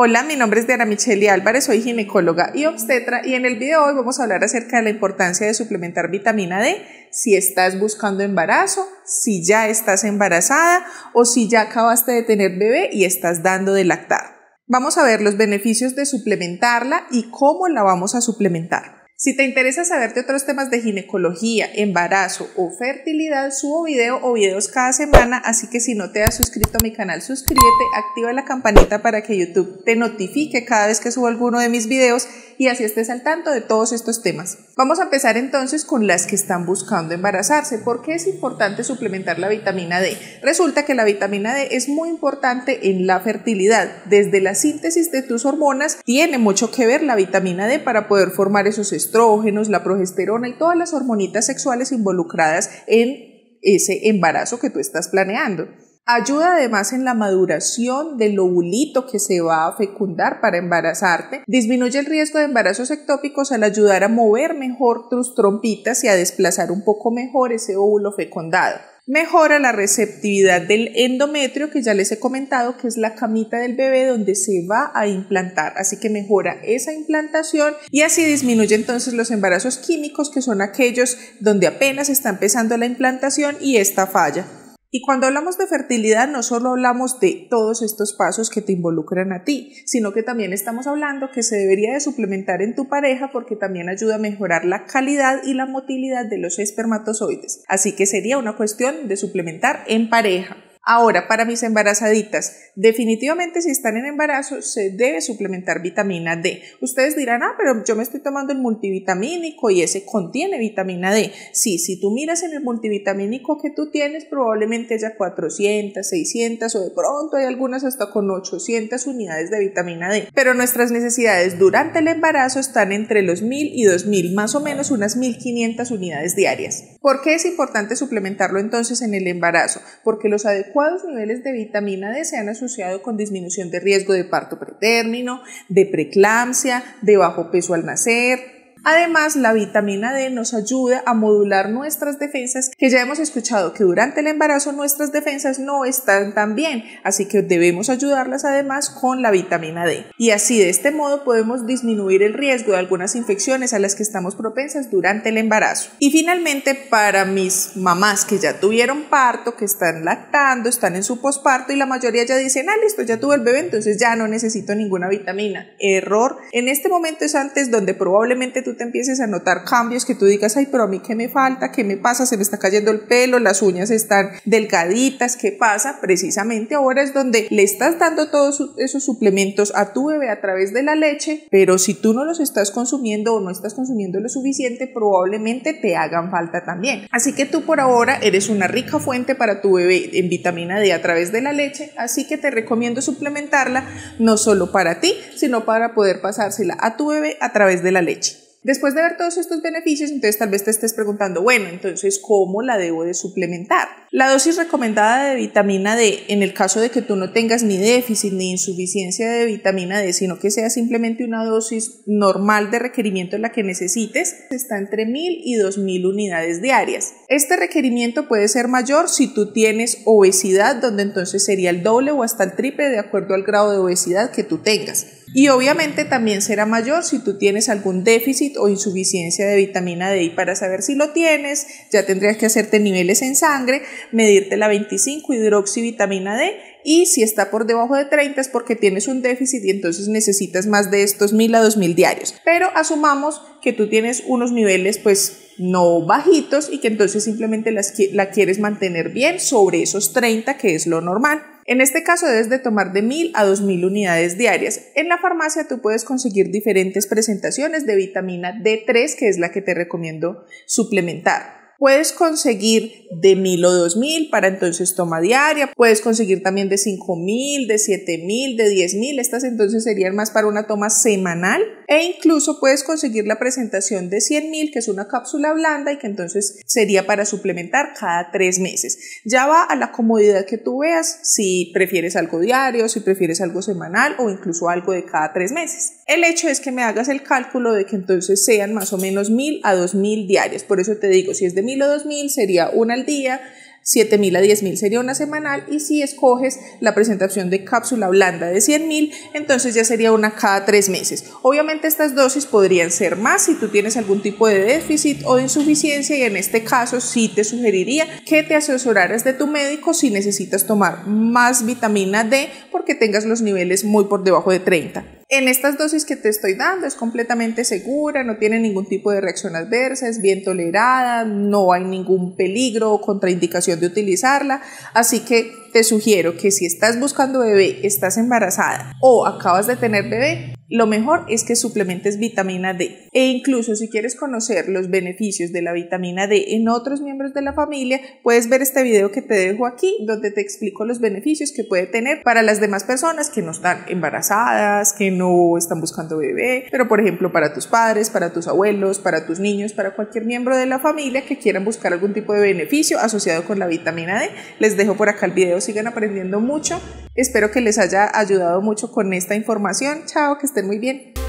Hola, mi nombre es Diana Michelle Álvarez, soy ginecóloga y obstetra y en el video hoy vamos a hablar acerca de la importancia de suplementar vitamina D si estás buscando embarazo, si ya estás embarazada o si ya acabaste de tener bebé y estás dando de lactar. Vamos a ver los beneficios de suplementarla y cómo la vamos a suplementar. Si te interesa saber de otros temas de ginecología, embarazo o fertilidad, subo video o videos cada semana, así que si no te has suscrito a mi canal, suscríbete, activa la campanita para que YouTube te notifique cada vez que subo alguno de mis videos y así estés al tanto de todos estos temas. Vamos a empezar entonces con las que están buscando embarazarse. ¿Por qué es importante suplementar la vitamina D? Resulta que la vitamina D es muy importante en la fertilidad. Desde la síntesis de tus hormonas tiene mucho que ver la vitamina D para poder formar esos estudios estrógenos, la progesterona y todas las hormonitas sexuales involucradas en ese embarazo que tú estás planeando. Ayuda además en la maduración del ovulito que se va a fecundar para embarazarte. Disminuye el riesgo de embarazos ectópicos al ayudar a mover mejor tus trompitas y a desplazar un poco mejor ese óvulo fecundado. Mejora la receptividad del endometrio, que ya les he comentado, que es la camita del bebé donde se va a implantar. Así que mejora esa implantación y así disminuye entonces los embarazos químicos, que son aquellos donde apenas está empezando la implantación y esta falla. Y cuando hablamos de fertilidad, no solo hablamos de todos estos pasos que te involucran a ti, sino que también estamos hablando que se debería de suplementar en tu pareja porque también ayuda a mejorar la calidad y la motilidad de los espermatozoides. Así que sería una cuestión de suplementar en pareja. Ahora, para mis embarazaditas, definitivamente si están en embarazo se debe suplementar vitamina D. Ustedes dirán, ah, pero yo me estoy tomando el multivitamínico y ese contiene vitamina D. Sí, si tú miras en el multivitamínico que tú tienes, probablemente haya 400, 600 o de pronto hay algunas hasta con 800 unidades de vitamina D. Pero nuestras necesidades durante el embarazo están entre los 1000 y 2000, más o menos unas 1500 unidades diarias. ¿Por qué es importante suplementarlo entonces en el embarazo? Porque los los niveles de vitamina D se han asociado con disminución de riesgo de parto pretérmino, de preeclampsia, de bajo peso al nacer, Además, la vitamina D nos ayuda a modular nuestras defensas, que ya hemos escuchado que durante el embarazo nuestras defensas no están tan bien, así que debemos ayudarlas además con la vitamina D. Y así de este modo podemos disminuir el riesgo de algunas infecciones a las que estamos propensas durante el embarazo. Y finalmente, para mis mamás que ya tuvieron parto, que están lactando, están en su posparto y la mayoría ya dicen, ah, listo, ya tuve el bebé, entonces ya no necesito ninguna vitamina. Error. En este momento es antes donde probablemente tú te empieces a notar cambios que tú digas, ay, pero a mí qué me falta, qué me pasa, se me está cayendo el pelo, las uñas están delgaditas, ¿qué pasa? Precisamente ahora es donde le estás dando todos esos suplementos a tu bebé a través de la leche, pero si tú no los estás consumiendo o no estás consumiendo lo suficiente, probablemente te hagan falta también. Así que tú por ahora eres una rica fuente para tu bebé en vitamina D a través de la leche, así que te recomiendo suplementarla no solo para ti, sino para poder pasársela a tu bebé a través de la leche. Después de ver todos estos beneficios, entonces tal vez te estés preguntando, bueno, entonces, ¿cómo la debo de suplementar? La dosis recomendada de vitamina D, en el caso de que tú no tengas ni déficit ni insuficiencia de vitamina D, sino que sea simplemente una dosis normal de requerimiento la que necesites, está entre 1000 y 2000 unidades diarias. Este requerimiento puede ser mayor si tú tienes obesidad, donde entonces sería el doble o hasta el triple de acuerdo al grado de obesidad que tú tengas. Y obviamente también será mayor si tú tienes algún déficit o insuficiencia de vitamina D y para saber si lo tienes ya tendrías que hacerte niveles en sangre, medirte la 25 hidroxivitamina D y si está por debajo de 30 es porque tienes un déficit y entonces necesitas más de estos 1000 a 2000 diarios. Pero asumamos que tú tienes unos niveles pues no bajitos y que entonces simplemente las, la quieres mantener bien sobre esos 30 que es lo normal. En este caso debes de tomar de 1000 a 2000 unidades diarias. En la farmacia tú puedes conseguir diferentes presentaciones de vitamina D3, que es la que te recomiendo suplementar. Puedes conseguir de 1000 o 2000 para entonces toma diaria. Puedes conseguir también de 5000, de 7000, de 10000. Estas entonces serían más para una toma semanal e incluso puedes conseguir la presentación de 100.000, que es una cápsula blanda y que entonces sería para suplementar cada tres meses. Ya va a la comodidad que tú veas, si prefieres algo diario, si prefieres algo semanal o incluso algo de cada tres meses. El hecho es que me hagas el cálculo de que entonces sean más o menos 1.000 a 2.000 diarios. Por eso te digo, si es de 1.000 o 2.000 sería una al día 7.000 a 10.000 sería una semanal y si escoges la presentación de cápsula blanda de 100.000, entonces ya sería una cada tres meses. Obviamente estas dosis podrían ser más si tú tienes algún tipo de déficit o insuficiencia y en este caso sí te sugeriría que te asesoraras de tu médico si necesitas tomar más vitamina D porque tengas los niveles muy por debajo de 30. En estas dosis que te estoy dando es completamente segura, no tiene ningún tipo de reacción adversa, es bien tolerada, no hay ningún peligro o contraindicación de utilizarla, así que te sugiero que si estás buscando bebé, estás embarazada o acabas de tener bebé, lo mejor es que suplementes vitamina D. E incluso si quieres conocer los beneficios de la vitamina D en otros miembros de la familia, puedes ver este video que te dejo aquí, donde te explico los beneficios que puede tener para las demás personas que no están embarazadas, que no están buscando bebé, pero por ejemplo para tus padres, para tus abuelos, para tus niños, para cualquier miembro de la familia que quieran buscar algún tipo de beneficio asociado con la vitamina D. Les dejo por acá el video, sigan aprendiendo mucho Espero que les haya ayudado mucho con esta información. Chao, que estén muy bien.